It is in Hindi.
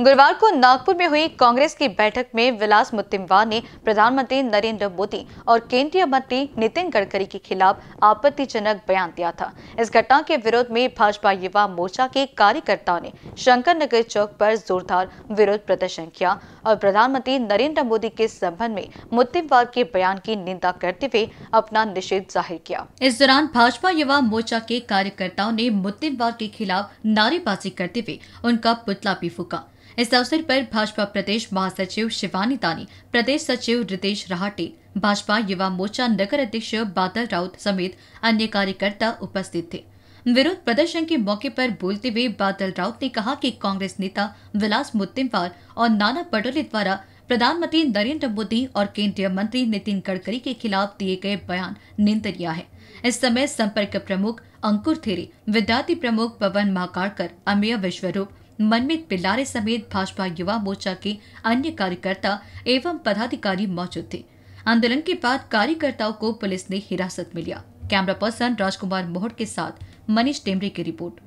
गुरुवार को नागपुर में हुई कांग्रेस की बैठक में विलास मुत्तिमवार ने प्रधानमंत्री नरेंद्र मोदी और केंद्रीय मंत्री नितिन गडकरी के खिलाफ आपत्तिजनक बयान दिया था इस घटना के विरोध में भाजपा युवा मोर्चा के कार्यकर्ताओं ने शंकर नगर चौक पर जोरदार विरोध प्रदर्शन किया और प्रधानमंत्री नरेंद्र मोदी के संबंध में मुतिमवार के बयान की निंदा करते हुए अपना निषेध जाहिर किया इस दौरान भाजपा युवा मोर्चा के कार्यकर्ताओं ने मुतिमवार के खिलाफ नारेबाजी करते हुए उनका पुतला भी फूका इस अवसर पर भाजपा प्रदेश महासचिव शिवानी तानी प्रदेश सचिव रितेश रहाटे भाजपा युवा मोर्चा नगर अध्यक्ष बादल राउत समेत अन्य कार्यकर्ता उपस्थित थे विरोध प्रदर्शन के मौके पर बोलते हुए बादल राउत ने कहा कि कांग्रेस नेता विलास मुत्तिमवार और नाना पटोले द्वारा प्रधानमंत्री नरेंद्र मोदी और केंद्रीय मंत्री नितिन गडकरी के खिलाफ दिए गए बयान निंदनीय है इस समय संपर्क प्रमुख अंकुर थेरे विद्यार्थी प्रमुख पवन महाकाड़कर अमेय विश्वरूप मनमित पिल्लारे समेत भाजपा युवा मोर्चा के अन्य कार्यकर्ता एवं पदाधिकारी मौजूद थे आंदोलन के बाद कार्यकर्ताओं को पुलिस ने हिरासत में लिया कैमरा पर्सन राजकुमार मोहट के साथ मनीष टेमरे की रिपोर्ट